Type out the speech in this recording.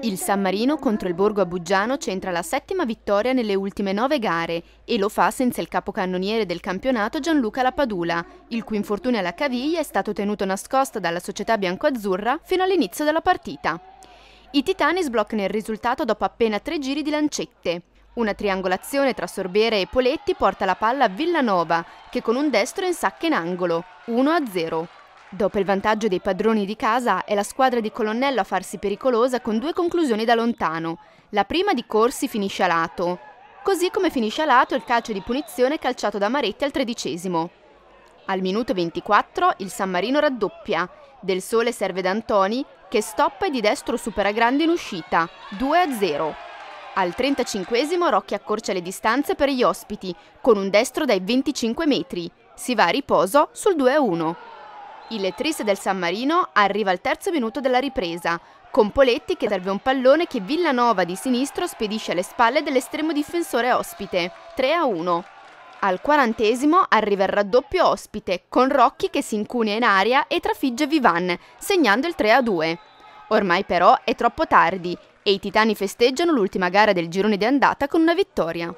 Il San Marino contro il Borgo Abugiano centra la settima vittoria nelle ultime nove gare e lo fa senza il capocannoniere del campionato Gianluca Lapadula, il cui infortunio alla caviglia è stato tenuto nascosto dalla società biancoazzurra fino all'inizio della partita. I Titani sbloccano il risultato dopo appena tre giri di lancette. Una triangolazione tra Sorbere e Poletti porta la palla a Villanova, che con un destro insacca in angolo, 1-0. Dopo il vantaggio dei padroni di casa è la squadra di Colonnello a farsi pericolosa con due conclusioni da lontano. La prima di Corsi finisce a lato, così come finisce a lato il calcio di punizione calciato da Maretti al tredicesimo. Al minuto 24 il San Marino raddoppia, Del Sole serve D'Antoni che stoppa e di destro supera Grande in uscita, 2-0. Al 35 Rocchi accorcia le distanze per gli ospiti, con un destro dai 25 metri. Si va a riposo sul 2-1. Il Letris del San Marino arriva al terzo minuto della ripresa, con Poletti che serve un pallone che Villanova di sinistro spedisce alle spalle dell'estremo difensore ospite, 3-1. Al quarantesimo arriva il raddoppio ospite, con Rocchi che si incunea in aria e trafigge Vivan, segnando il 3-2. Ormai però è troppo tardi e i titani festeggiano l'ultima gara del girone di andata con una vittoria.